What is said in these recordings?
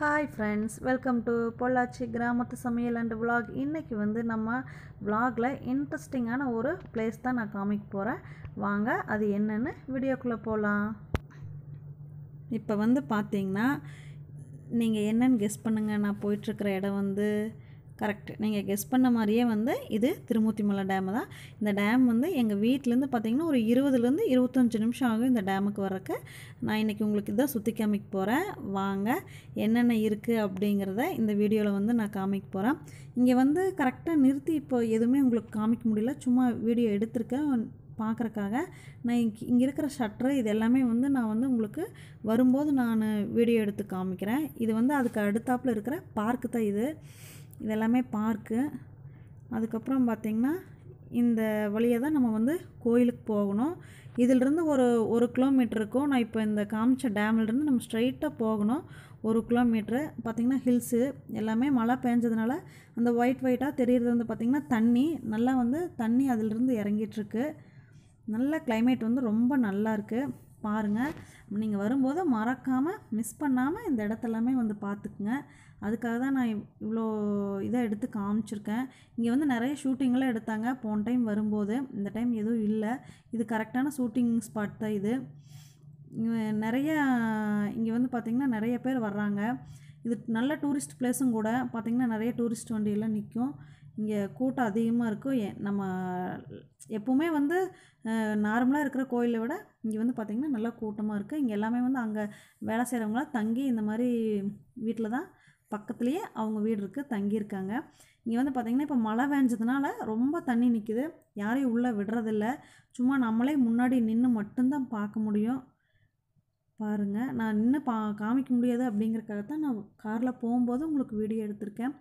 hi friends welcome to Pollachi கிராமத்து சமையல் and vlog இன்றைக்கி வந்து நம்ம விலாகில் இன்ட்ரெஸ்டிங்கான ஒரு பிளேஸ் தான் நான் காமிக்க போகிறேன் வாங்க அது என்னென்னு வீடியோக்குள்ளே போகலாம் இப்போ வந்து பார்த்தீங்கன்னா நீங்கள் என்னென்னு கெஸ்ட் பண்ணுங்கள் நான் போயிட்டுருக்கிற இடம் வந்து கரெக்ட் நீங்கள் கெஸ் பண்ண மாதிரியே வந்து இது திருமூர்த்தி மலை டேம் தான் இந்த டேம் வந்து எங்கள் வீட்டிலேருந்து பார்த்திங்கன்னா ஒரு இருபதுலேருந்து இருபத்தஞ்சி நிமிஷம் ஆகும் இந்த டேமுக்கு வரக்கு நான் இன்றைக்கி உங்களுக்கு இதான் சுற்றி காமிக்க போகிறேன் வாங்க என்னென்ன இருக்குது அப்படிங்கிறத இந்த வீடியோவில் வந்து நான் காமிக்க போகிறேன் இங்கே வந்து கரெக்டாக நிறுத்தி இப்போ எதுவுமே உங்களுக்கு காமிக்க முடியல சும்மா வீடியோ எடுத்திருக்கேன் பார்க்குறக்காக நான் இங்கே இருக்கிற ஷட்ரு இது எல்லாமே வந்து நான் வந்து உங்களுக்கு வரும்போது நான் வீடியோ எடுத்து காமிக்கிறேன் இது வந்து அதுக்கு அடுத்தாப்பில் இருக்கிற பார்க்கு தான் இது இதெல்லாமே பார்க்கு அதுக்கப்புறம் பார்த்திங்கன்னா இந்த வழியை தான் நம்ம வந்து கோயிலுக்கு போகணும் இதிலிருந்து ஒரு ஒரு கிலோமீட்டருக்கும் நான் இப்போ இந்த காமிச்ச டேம்லேருந்து நம்ம ஸ்ட்ரைட்டாக போகணும் ஒரு கிலோமீட்ரு பார்த்திங்கன்னா ஹில்ஸு எல்லாமே மழை பெஞ்சதுனால அந்த ஒயிட் ஒயிட்டாக தெரிகிறது வந்து பார்த்திங்கன்னா தண்ணி நல்லா வந்து தண்ணி அதிலிருந்து இறங்கிட்டுருக்கு நல்ல கிளைமேட் வந்து ரொம்ப நல்லா இருக்குது பாருங்கள் நீங்கள் வரும்போது மறக்காமல் மிஸ் பண்ணாமல் இந்த இடத்தெல்லாமே வந்து பார்த்துக்குங்க அதுக்காக தான் நான் இவ்வளோ இதை எடுத்து காமிச்சிருக்கேன் இங்கே வந்து நிறைய ஷூட்டிங்கெலாம் எடுத்தாங்க போன டைம் வரும்போது இந்த டைம் எதுவும் இல்லை இது கரெக்டான ஷூட்டிங் ஸ்பாட் தான் இது நிறைய இங்கே வந்து பார்த்திங்கன்னா நிறைய பேர் வர்றாங்க இது நல்ல டூரிஸ்ட் பிளேஸும் கூட பார்த்திங்கன்னா நிறைய டூரிஸ்ட் வண்டியெல்லாம் நிற்கும் இங்கே கூட்டம் அதிகமாக இருக்கும் நம்ம எப்போவுமே வந்து நார்மலாக இருக்கிற கோயிலை விட இங்கே வந்து பார்த்திங்கன்னா நல்லா கூட்டமாக இருக்குது இங்கே எல்லாமே வந்து அங்கே வேலை செய்கிறவங்களாம் தங்கி இந்த மாதிரி வீட்டில் தான் பக்கத்துலேயே அவங்க வீடு இருக்குது தங்கியிருக்காங்க இங்கே வந்து பார்த்திங்கன்னா இப்போ மழை வேஞ்சதுனால ரொம்ப தண்ணி நிற்கிது யாரையும் உள்ளே விடுறதில்ல சும்மா நம்மளே முன்னாடி நின்று மட்டும்தான் பார்க்க முடியும் பாருங்கள் நான் இன்னும் பா காமிக்க முடியாது அப்படிங்கிறக்காக தான் நான் காரில் போகும்போது உங்களுக்கு வீடியோ எடுத்திருக்கேன்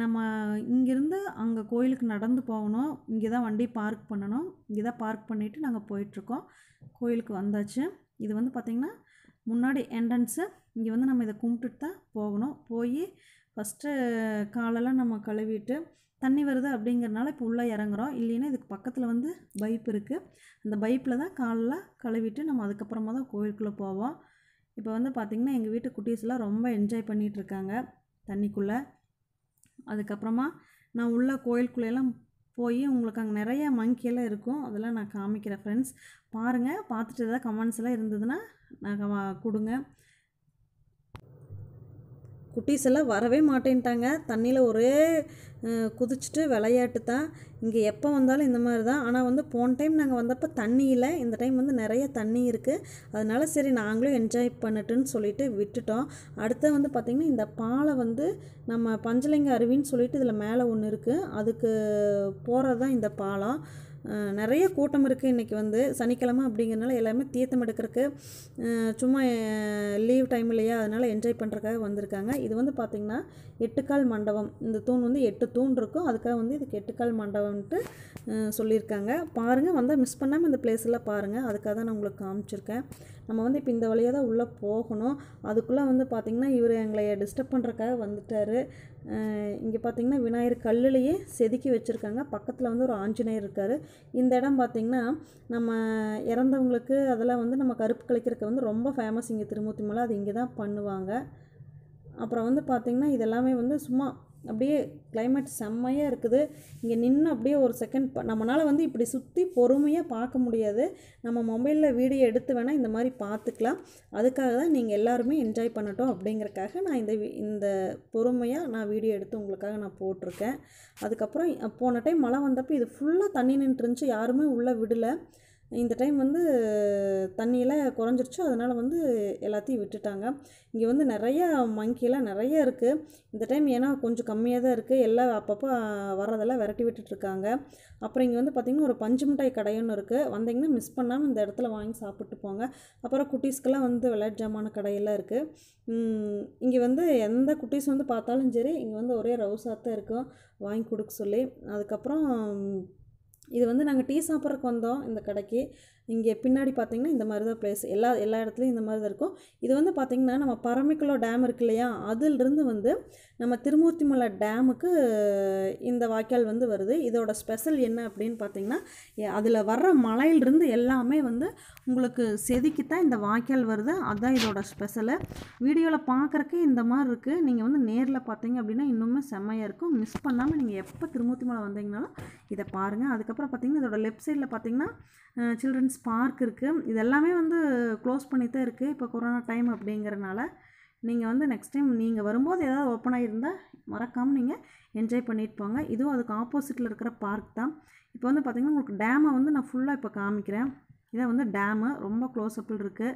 நம்ம இங்கேருந்து அங்கே கோயிலுக்கு நடந்து போகணும் இங்கே தான் வண்டி பார்க் பண்ணணும் இங்கே தான் பார்க் பண்ணிவிட்டு நாங்கள் போயிட்டுருக்கோம் கோயிலுக்கு வந்தாச்சு இது வந்து பார்த்திங்கன்னா முன்னாடி என்ட்ரன்ஸு இங்கே வந்து நம்ம இதை கும்பிட்டுட்டு தான் போகணும் போய் ஃபஸ்ட்டு காலெல்லாம் நம்ம கழுவிட்டு தண்ணி வருது அப்படிங்கிறனால இப்போ உள்ளே இறங்குறோம் இல்லைன்னா இதுக்கு பக்கத்தில் வந்து பைப் இருக்குது அந்த பைப்பில் தான் காலில் கழுவிட்டு நம்ம அதுக்கப்புறமா தான் கோயிலுக்குள்ளே போவோம் இப்போ வந்து பார்த்திங்கன்னா எங்கள் வீட்டு குட்டீஸ்லாம் ரொம்ப என்ஜாய் பண்ணிகிட்ருக்காங்க தண்ணிக்குள்ளே அதுக்கப்புறமா நான் உள்ளே கோயிலுக்குள்ளெல்லாம் போய் உங்களுக்கு அங்கே நிறைய மங்கியெல்லாம் இருக்கும் அதெல்லாம் நான் காமிக்கிறேன் ஃப்ரெண்ட்ஸ் பாருங்கள் பார்த்துட்டு எதாவது கமெண்ட்ஸ் எல்லாம் இருந்ததுன்னா நான் கொடுங்க குட்டீஸ் எல்லாம் வரவே மாட்டேன்ட்டாங்க தண்ணியில் ஒரே குதிச்சுட்டு விளையாட்டு தான் இங்கே எப்போ வந்தாலும் இந்த மாதிரி தான் ஆனால் வந்து போன டைம் நாங்கள் வந்தப்போ தண்ணி இல்லை இந்த டைம் வந்து நிறைய தண்ணி இருக்குது அதனால் சரி நாங்களும் என்ஜாய் பண்ணட்டுன்னு சொல்லிட்டு விட்டுட்டோம் அடுத்த வந்து பார்த்திங்கன்னா இந்த பாலை வந்து நம்ம பஞ்சலிங்க அருவின்னு சொல்லிட்டு இதில் மேலே ஒன்று இருக்குது அதுக்கு போகிறது தான் இந்த பாலம் நிறைய கூட்டம் இருக்குது இன்றைக்கி வந்து சனிக்கிழமை அப்படிங்கிறனால எல்லாமே தீர்த்தம் எடுக்கிறதுக்கு சும்மா லீவ் டைம் இல்லையா அதனால் என்ஜாய் பண்ணுறக்காக வந்திருக்காங்க இது வந்து பார்த்திங்கன்னா எட்டுக்கால் மண்டபம் இந்த தூண் வந்து எட்டு தூண் இருக்கும் அதுக்காக வந்து இதுக்கு எட்டுக்கால் மண்டபம்ன்ட்டு சொல்லியிருக்காங்க பாருங்கள் வந்தால் மிஸ் பண்ணாமல் இந்த பிளேஸில் பாருங்கள் அதுக்காக தான் நான் உங்களுக்கு காமிச்சிருக்கேன் நம்ம வந்து இப்போ இந்த வழியாக தான் உள்ளே போகணும் அதுக்குள்ளே வந்து பார்த்திங்கன்னா இவர் எங்களை டிஸ்டர்ப் பண்ணுறக்காக வந்துட்டார் இங்கே பார்த்திங்கன்னா விநாயகர் கல்லுலேயே செதுக்கி வச்சுருக்காங்க பக்கத்தில் வந்து ஒரு ஆஞ்சநேயர் இருக்கார் இந்த இடம் பார்த்திங்கன்னா நம்ம இறந்தவங்களுக்கு அதெல்லாம் வந்து நம்ம கருப்பு கழிக்கிறதுக்கு வந்து ரொம்ப ஃபேமஸ் இங்கே திருமூர்த்தி மலை அது இங்கே தான் பண்ணுவாங்க அப்புறம் வந்து பார்த்திங்கன்னா இதெல்லாமே வந்து சும்மா அப்படியே கிளைமேட் செம்மையாக இருக்குது இங்கே நின்று அப்படியே ஒரு செகண்ட் நம்மளால் வந்து இப்படி சுற்றி பொறுமையாக பார்க்க முடியாது நம்ம மொபைலில் வீடியோ எடுத்து வேணால் இந்த மாதிரி பார்த்துக்கலாம் அதுக்காக தான் நீங்கள் எல்லாருமே என்ஜாய் பண்ணட்டும் அப்படிங்கிறக்காக நான் இந்த இந்த பொறுமையாக நான் வீடியோ எடுத்து உங்களுக்காக நான் போட்டிருக்கேன் அதுக்கப்புறம் போன டைம் மழை வந்தப்போ இது ஃபுல்லாக தண்ணி நின்றுருந்துச்சு யாருமே உள்ளே விடலை இந்த டைம் வந்து தண்ணியெல்லாம் குறைஞ்சிருச்சு அதனால் வந்து எல்லாத்தையும் விட்டுட்டாங்க இங்கே வந்து நிறையா மங்கிலாம் நிறைய இருக்குது இந்த டைம் ஏன்னா கொஞ்சம் கம்மியாக தான் இருக்குது எல்லாம் அப்பப்போ வர்றதெல்லாம் விரட்டி விட்டுட்ருக்காங்க அப்புறம் இங்கே வந்து பார்த்திங்கன்னா ஒரு பஞ்சு மிட்டாய் கடையுன்னு இருக்குது வந்தீங்கன்னா மிஸ் பண்ணாமல் இந்த இடத்துல வாங்கி சாப்பிட்டு போங்க அப்புறம் குட்டீஸ்க்கெல்லாம் வந்து விளையாட்டு ஜாமான கடையெல்லாம் இருக்குது இங்கே வந்து எந்த குட்டீஸ் வந்து பார்த்தாலும் சரி இங்கே வந்து ஒரே ரவுசாக தான் இருக்கும் வாங்கி கொடுக்க சொல்லி அதுக்கப்புறம் இது வந்து நாங்கள் டீ சாப்பிட்றக்கு வந்தோம் இந்த கடைக்கு இங்கே பின்னாடி பார்த்தீங்கன்னா இந்த மாதிரி தான் பிளேஸ் எல்லா எல்லா இடத்துலையும் இந்த மாதிரி தான் இருக்கும் இது வந்து பார்த்திங்கன்னா நம்ம பரமிக்குளம் டேம் இருக்கு இல்லையா அதிலிருந்து வந்து நம்ம திருமூர்த்திமலை டேமுக்கு இந்த வாய்க்கால் வந்து வருது இதோட ஸ்பெஷல் என்ன அப்படின்னு பார்த்தீங்கன்னா அதில் வர்ற மலையிலிருந்து எல்லாமே வந்து உங்களுக்கு செதுக்கி தான் இந்த வாய்க்கால் வருது அதுதான் இதோட ஸ்பெஷலு வீடியோவில் பார்க்குறக்கே இந்த மாதிரி இருக்குது நீங்கள் வந்து நேரில் பார்த்தீங்க அப்படின்னா இன்னுமே செம்மையாக இருக்கும் மிஸ் பண்ணாமல் நீங்கள் எப்போ திருமூர்த்திமலை வந்தீங்கனாலும் இதை பாருங்கள் அதுக்கப்புறம் பார்த்தீங்கன்னா இதோட லெஃப்ட் சைடில் பார்த்தீங்கன்னா சில்ட்ரன்ஸ் சயின்ஸ் பார்க் இருக்குது இது எல்லாமே வந்து க்ளோஸ் பண்ணி தான் இருக்குது இப்போ கொரோனா டைம் அப்படிங்கிறனால நீங்கள் வந்து நெக்ஸ்ட் டைம் நீங்கள் வரும்போது ஏதாவது ஓப்பன் ஆகியிருந்தால் மறக்காமல் நீங்கள் என்ஜாய் பண்ணிட்டு போங்க இதுவும் அதுக்கு ஆப்போசிட்டில் இருக்கிற பார்க் தான் இப்போ வந்து பார்த்திங்கன்னா உங்களுக்கு டேமை வந்து நான் ஃபுல்லாக இப்போ காமிக்கிறேன் இதை வந்து டேமு ரொம்ப க்ளோஸ்அப்பில் இருக்குது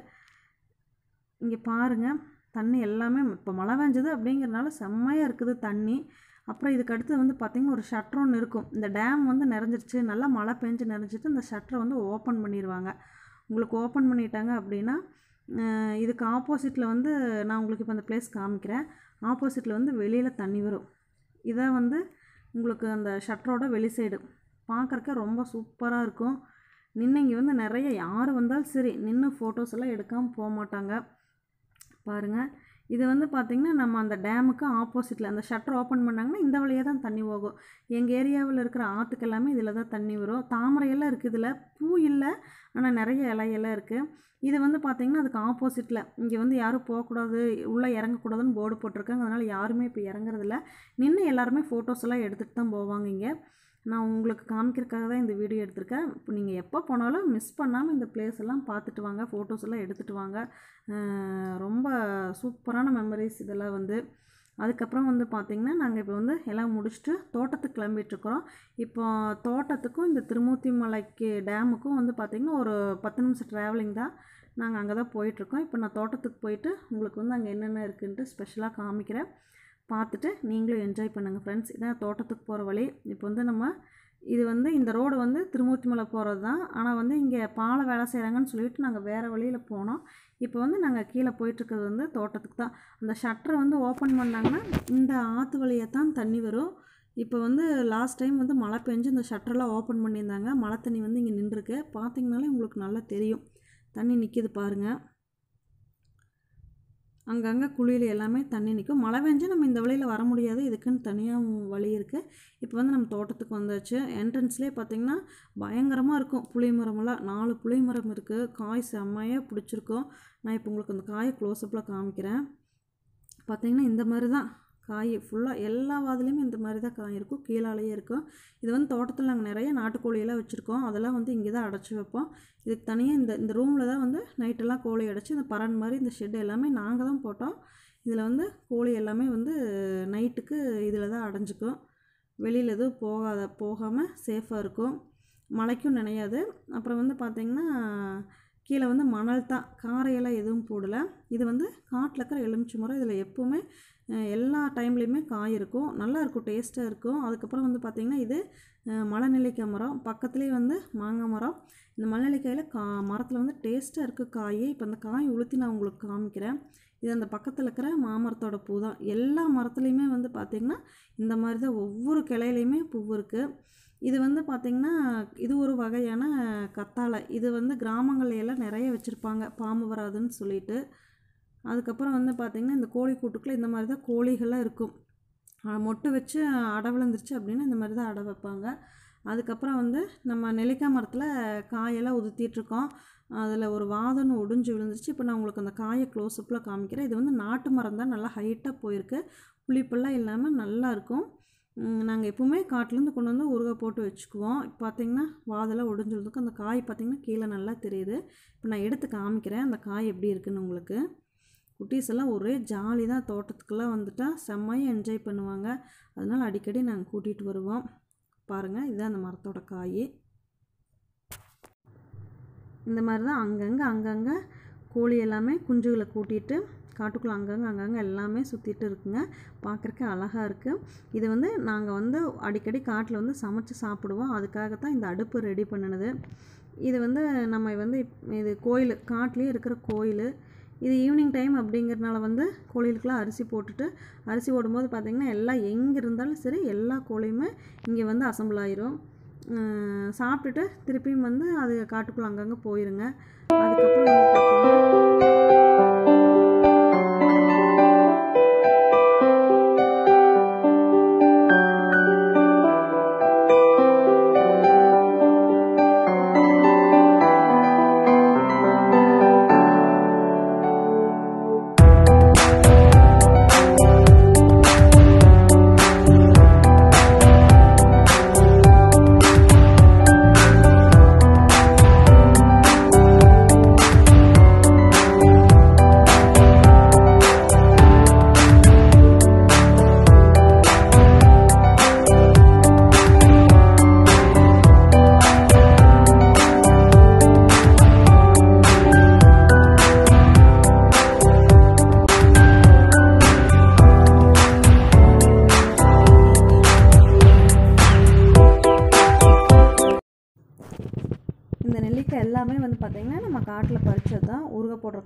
இங்கே பாருங்கள் தண்ணி எல்லாமே இப்போ மழை வேஞ்சது அப்படிங்கிறனால செம்மையாக இருக்குது தண்ணி அப்புறம் இதுக்கு அடுத்து வந்து பார்த்திங்கன்னா ஒரு ஷட்ரு ஒன்று இருக்கும் இந்த டேம் வந்து நிறைஞ்சிருச்சு நல்லா மழை பெஞ்சு நிறைஞ்சிட்டு இந்த ஷட்டரை வந்து ஓப்பன் பண்ணிடுவாங்க உங்களுக்கு ஓப்பன் பண்ணிட்டாங்க அப்படின்னா இதுக்கு ஆப்போசிட்டில் வந்து நான் உங்களுக்கு இப்போ அந்த பிளேஸ் காமிக்கிறேன் ஆப்போசிட்டில் வந்து வெளியில் தண்ணி வரும் இதை வந்து உங்களுக்கு அந்த ஷட்டரோட வெளி சைடு பார்க்குறக்க ரொம்ப சூப்பராக இருக்கும் நின்று இங்கே வந்து நிறைய யார் வந்தாலும் சரி நின்று ஃபோட்டோஸ் எல்லாம் எடுக்காமல் போக மாட்டாங்க பாருங்கள் இது வந்து பார்த்திங்கன்னா நம்ம அந்த டேமுக்கு ஆப்போசிட்டில் அந்த ஷட்டர் ஓப்பன் பண்ணாங்கன்னா இந்த வழியாக தான் தண்ணி போகும் எங்கள் ஏரியாவில் இருக்கிற ஆற்றுக்கு எல்லாமே இதில் தான் தண்ணி வரும் தாமரையெல்லாம் இருக்குது இதில் பூ இல்லை ஆனால் நிறைய இலையெல்லாம் இருக்குது இது வந்து பார்த்திங்கன்னா அதுக்கு ஆப்போசிட்டில் இங்கே வந்து யாரும் போகக்கூடாது உள்ளே இறங்கக்கூடாதுன்னு போர்டு போட்டிருக்காங்க அதனால் யாருமே இப்போ இறங்குறதில்ல நின்று எல்லாருமே ஃபோட்டோஸ் எல்லாம் எடுத்துகிட்டு தான் போவாங்க இங்கே நான் உங்களுக்கு காமிக்கிறதுக்காக தான் இந்த வீடியோ எடுத்திருக்கேன் இப்போ நீங்கள் எப்போ போனாலும் மிஸ் பண்ணாமல் இந்த பிளேஸ் எல்லாம் பார்த்துட்டு வாங்க ஃபோட்டோஸ் எல்லாம் எடுத்துகிட்டு வாங்க ரொம்ப சூப்பரான மெமரிஸ் இதெல்லாம் வந்து அதுக்கப்புறம் வந்து பார்த்திங்கன்னா நாங்கள் இப்போ வந்து எல்லாம் முடிச்சுட்டு தோட்டத்துக்கு கிளம்பிட்டுருக்குறோம் இப்போ தோட்டத்துக்கும் இந்த திருமூர்த்தி மலைக்கு டேமுக்கும் வந்து பார்த்திங்கன்னா ஒரு பத்து நிமிஷம் ட்ராவலிங் தான் நாங்கள் அங்கே தான் போயிட்டுருக்கோம் இப்போ நான் தோட்டத்துக்கு போயிட்டு உங்களுக்கு வந்து அங்கே என்னென்ன இருக்குன்ட்டு ஸ்பெஷலாக காமிக்கிறேன் பார்த்துட்டு நீங்களும் என்ஜாய் பண்ணுங்கள் ஃப்ரெண்ட்ஸ் இதான் தோட்டத்துக்கு போகிற வழி இப்போ வந்து நம்ம இது வந்து இந்த ரோடு வந்து திருமூர்த்திமலை போகிறது தான் ஆனால் வந்து இங்கே பாலை வேலை செய்கிறாங்கன்னு சொல்லிட்டு நாங்கள் வேறு வழியில் போனோம் இப்போ வந்து நாங்கள் கீழே போயிட்டுருக்கிறது வந்து தோட்டத்துக்கு தான் அந்த ஷட்டரை வந்து ஓப்பன் பண்ணாங்கன்னா இந்த ஆற்று வழியை தான் தண்ணி வரும் இப்போ வந்து லாஸ்ட் டைம் வந்து மழை பெஞ்சு இந்த ஷட்டரெலாம் ஓப்பன் பண்ணியிருந்தாங்க மழை தண்ணி வந்து இங்கே நின்றுருக்கு பார்த்திங்கனாலே உங்களுக்கு நல்லா தெரியும் தண்ணி நிற்கிது பாருங்கள் அங்கங்கே குழியில் எல்லாமே தண்ணி நிற்கும் மழை பெஞ்சு நம்ம இந்த வழியில் வர முடியாது இதுக்குன்னு தனியாக வழி இருக்குது இப்போ வந்து நம்ம தோட்டத்துக்கு வந்தாச்சு என்ட்ரன்ஸ்லேயே பார்த்திங்கன்னா பயங்கரமாக இருக்கும் புளி மரமெல்லாம் நாலு புளி மரம் இருக்குது காய் செம்மையாக பிடிச்சிருக்கோம் நான் இப்போ உங்களுக்கு அந்த காயை க்ளோஸ்அப்பில் காமிக்கிறேன் பார்த்திங்கன்னா இந்த மாதிரி தான் காய் ஃபுல்லாக எல்லா வாதிலையுமே இந்த மாதிரி தான் காய் இருக்கும் கீழாலேயே இருக்கும் இது வந்து தோட்டத்தில் நாங்கள் நிறைய நாட்டுக்கோழியெல்லாம் வச்சுருக்கோம் அதெல்லாம் வந்து இங்கே தான் அடைச்சி வைப்போம் இதுக்கு தனியாக இந்த இந்த ரூமில் தான் வந்து நைட்டெல்லாம் கோழி அடைச்சி இந்த பரன் மாதிரி இந்த ஷெட் எல்லாமே நாங்கள் தான் போட்டோம் இதில் வந்து கோழி எல்லாமே வந்து நைட்டுக்கு இதில் தான் அடைஞ்சிக்கும் வெளியில் எதுவும் போகாத போகாமல் சேஃபாக இருக்கும் மழைக்கும் நினையாது அப்புறம் வந்து பார்த்திங்கன்னா கீழே வந்து மணல் தான் காரையெல்லாம் எதுவும் போடலை இது வந்து காட்டில் இருக்கிற எலுமிச்சி மரம் இதில் எப்போவுமே எல்லா டைம்லேயுமே காய் இருக்கும் நல்லா இருக்கும் டேஸ்ட்டாக இருக்கும் அதுக்கப்புறம் வந்து பார்த்திங்கன்னா இது மலைநெல்லிக்காய் மரம் பக்கத்துலேயே வந்து மாங்காய் மரம் இந்த மலைநிலைக்காயில் கா மரத்தில் வந்து டேஸ்ட்டாக இருக்குது காய் இப்போ அந்த காய் உளுத்தி நான் உங்களுக்கு காமிக்கிறேன் இது அந்த பக்கத்தில் இருக்கிற மாமரத்தோட பூ தான் எல்லா மரத்துலேயுமே வந்து பார்த்திங்கன்னா இந்த மாதிரி தான் ஒவ்வொரு கிளையிலையுமே பூ இருக்குது இது வந்து பார்த்திங்கன்னா இது ஒரு வகையான கத்தாழை இது வந்து கிராமங்கள்ல எல்லாம் நிறைய வச்சுருப்பாங்க பாம்பு வராதுன்னு சொல்லிட்டு அதுக்கப்புறம் வந்து பார்த்திங்கன்னா இந்த கோழி கூட்டுக்குள்ளே இந்த மாதிரி தான் கோழிகள்லாம் இருக்கும் மொட்டை வச்சு அடை விழுந்துருச்சு அப்படின்னா இந்த மாதிரி தான் அடை வைப்பாங்க அதுக்கப்புறம் வந்து நம்ம நெல்லிக்காய் மரத்தில் காயெல்லாம் உதுத்திட்ருக்கோம் அதில் ஒரு வாதம் ஒடிஞ்சு விழுந்துருச்சு இப்போ நான் உங்களுக்கு அந்த காயை க்ளோஸ்அப்பில் காமிக்கிறேன் இது வந்து நாட்டு மரம் தான் நல்லா ஹைட்டாக போயிருக்கு புளிப்பெல்லாம் இல்லாமல் நல்லாயிருக்கும் நாங்கள் எப்போவுமே காட்டிலேருந்து கொண்டு வந்து உருகை போட்டு வச்சுக்குவோம் இப்போ பார்த்திங்கன்னா வாதெல்லாம் விழுந்துருக்கும் அந்த காய் பார்த்திங்கன்னா கீழே நல்லா தெரியுது இப்போ நான் எடுத்து காமிக்கிறேன் அந்த காய் எப்படி இருக்குன்னு உங்களுக்கு குட்டீஸ் எல்லாம் ஒரே ஜாலி தான் தோட்டத்துக்கெல்லாம் வந்துட்டால் செம்மையாக என்ஜாய் பண்ணுவாங்க அதனால் அடிக்கடி நாங்கள் கூட்டிகிட்டு வருவோம் பாருங்கள் இதுதான் அந்த மரத்தோட காய் இந்த மாதிரி தான் அங்கங்கே அங்கங்கே கோழி எல்லாமே குஞ்சுகளை கூட்டிகிட்டு காட்டுக்குள்ளே அங்கங்கே அங்கங்கே எல்லாமே சுற்றிட்டு இருக்குங்க பார்க்குறக்கு அழகாக இருக்குது இது வந்து நாங்கள் வந்து அடிக்கடி காட்டில் வந்து சமைச்சு சாப்பிடுவோம் அதுக்காக தான் இந்த அடுப்பு ரெடி பண்ணினது இது வந்து நம்ம வந்து இது கோயில் காட்டிலே இருக்கிற கோயில் இது ஈவினிங் டைம் அப்படிங்கிறனால வந்து கோழிகளுக்கெலாம் அரிசி போட்டுட்டு அரிசி ஓடும்போது பார்த்திங்கன்னா எல்லாம் எங்கே இருந்தாலும் சரி எல்லா கோழியுமே இங்கே வந்து அசம்பிள் ஆயிரும் சாப்பிட்டுட்டு திருப்பியும் வந்து அது காட்டுக்குள்ளே அங்கங்கே போயிருங்க அதுக்கப்புறம்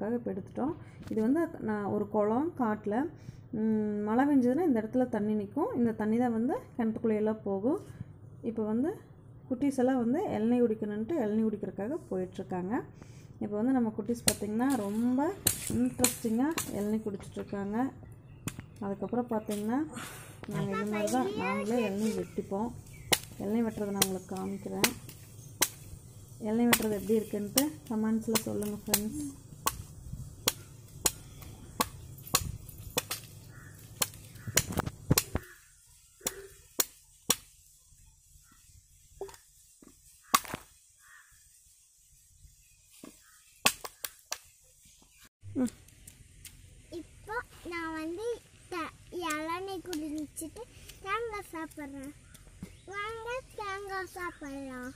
பண்ணுறதுக்காக இப்போ எடுத்துட்டோம் இது வந்து நான் ஒரு குளம் காட்டில் மழை பெஞ்சதுன்னா இந்த இடத்துல தண்ணி நிற்கும் இந்த தண்ணி தான் வந்து கிணத்துக்குள்ளேயெல்லாம் போகும் இப்போ வந்து குட்டீஸ் எல்லாம் வந்து இளநீ குடிக்கணுன்ட்டு இளநீ குடிக்கிறதுக்காக போயிட்டுருக்காங்க இப்போ வந்து நம்ம குட்டீஸ் பார்த்திங்கன்னா ரொம்ப இன்ட்ரெஸ்டிங்காக இளநீ குடிச்சிட்ருக்காங்க அதுக்கப்புறம் பார்த்திங்கன்னா நாங்கள் இது மாதிரி தான் நாங்களே இளநீ வெட்டிப்போம் இளநீ வெட்டுறதை நான் உங்களுக்கு காமிக்கிறேன் இளநீ வெட்டுறது எப்படி இருக்குன்ட்டு கமெண்ட்ஸில் சொல்லுங்கள் ஃப்ரெண்ட்ஸ் சாப்பிட்றேன் வாங்க தேங்காய் சாப்பிட்லாம்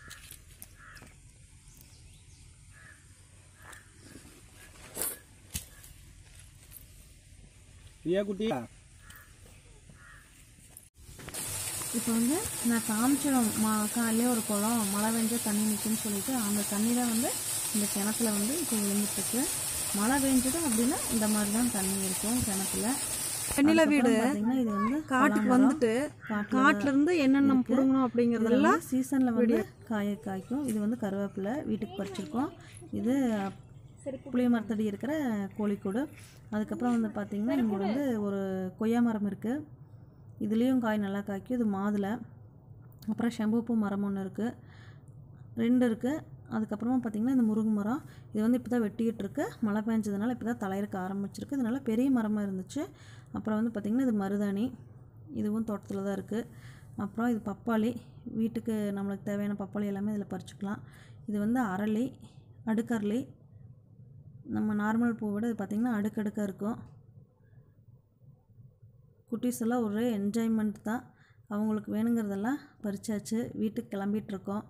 இப்போ வந்து நான் காமிச்சிடும் மா காலையிலே ஒரு குளம் மழை பெஞ்ச தண்ணி நிற்கும்னு சொல்லிட்டு அந்த தண்ணி தான் வந்து இந்த கிணத்துல வந்து இப்போ விழுந்துட்டு இருக்கு மழை பெஞ்சதும் அப்படின்னா இந்த மாதிரி தான் தண்ணி இருக்கும் கிணத்துல வெண்ணில வீடு இது வந்து காட்டுக்கு வந்துட்டு காட்டுல இருந்து என்னென்ன பிடுங்கணும் அப்படிங்கிறதெல்லாம் சீசன்ல வந்து காய காய்க்கும் இது வந்து கருவேப்பிலை வீட்டுக்கு பறிச்சிருக்கோம் இது புளிய மரத்தடி இருக்கிற கோழிக்கூடு அதுக்கப்புறம் வந்து பார்த்திங்கன்னா இங்கே வந்து ஒரு கொய்யா மரம் இருக்குது இதுலேயும் காய் நல்லா காய்க்கும் இது மாதுளை அப்புறம் செம்பூப்பு மரம் ஒன்று இருக்குது ரெண்டு இருக்குது அதுக்கப்புறமா பார்த்திங்கன்னா இந்த முருங்கை மரம் இது வந்து இப்போ தான் வெட்டிக்கிட்டு இருக்கு மழை பெஞ்சதுனால இப்போ தான் தலையிறக்க ஆரம்பிச்சிருக்கு இதனால் பெரிய மரமாக இருந்துச்சு அப்புறம் வந்து பார்த்திங்கன்னா இது மருதாணி இதுவும் தோட்டத்தில் தான் இருக்குது அப்புறம் இது பப்பாளி வீட்டுக்கு நம்மளுக்கு தேவையான பப்பாளி எல்லாமே இதில் பறிச்சுக்கலாம் இது வந்து அரளி அடுக்கரளி நம்ம நார்மல் பூவை விட இது பார்த்திங்கன்னா அடுக்கடுக்காக இருக்கும் குட்டீஸ் எல்லாம் ஒரே என்ஜாய்மெண்ட் தான் அவங்களுக்கு வேணுங்கிறதெல்லாம் பறிச்சாச்சு வீட்டுக்கு கிளம்பிகிட்ருக்கோம்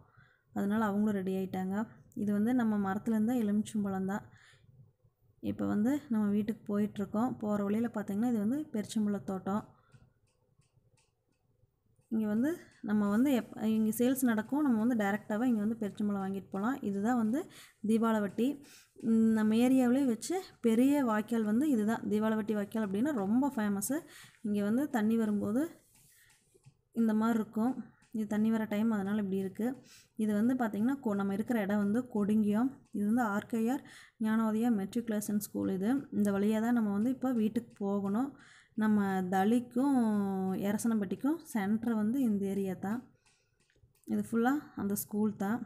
அதனால் அவங்களும் ரெடி ஆகிட்டாங்க இது வந்து நம்ம மரத்துலேருந்து எலுமிச்சம்பழம் தான் இப்போ வந்து நம்ம வீட்டுக்கு போயிட்டுருக்கோம் போகிற வழியில் பார்த்திங்கன்னா இது வந்து பெருச்சம்பழ தோட்டம் இங்கே வந்து நம்ம வந்து எப் இங்கே சேல்ஸ் நடக்கும் நம்ம வந்து டைரெக்டாகவே இங்கே வந்து பெருச்சம்பழம் வாங்கிட்டு போகலாம் இதுதான் வந்து தீபாவளவட்டி நம்ம ஏரியாவிலே வச்சு பெரிய வாய்க்கால் வந்து இதுதான் தீபாவளவட்டி வாய்க்கால் அப்படின்னா ரொம்ப ஃபேமஸ்ஸு இங்கே வந்து தண்ணி வரும்போது இந்த மாதிரி இருக்கும் இது தண்ணி வர டைம் அதனால் இப்படி இருக்குது இது வந்து பார்த்திங்கன்னா கொ நம்ம இருக்கிற இடம் வந்து கொடுங்கியம் இது வந்து ஆர்கேஆர் ஞானோதயா மெட்ரிகுலேஷன் ஸ்கூல் இது இந்த வழியாக தான் நம்ம வந்து இப்போ வீட்டுக்கு போகணும் நம்ம தலிக்கும் எரசனம்பட்டிக்கும் சென்டர் வந்து இந்த ஏரியா தான் இது ஃபுல்லாக அந்த ஸ்கூல் தான்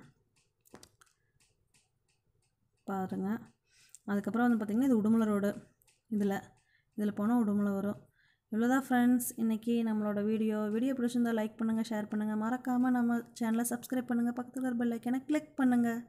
பாருங்கள் அதுக்கப்புறம் வந்து பார்த்திங்கன்னா இது உடுமலை ரோடு இதில் இதில் போனால் உடுமலை வரும் இவ்வளோதான் ஃப்ரெண்ட்ஸ் இன்றைக்கி நம்மளோட வீடியோ வீடியோ பிடிச்சிருந்தால் லைக் பண்ணுங்கள் ஷேர் பண்ணுங்கள் மறக்காமல் நம்ம சேனலை சப்ஸ்கிரைப் பண்ணுங்கள் பக்கத்தில் பெல் ஐக்கனை கிளிக் பண்ணுங்கள்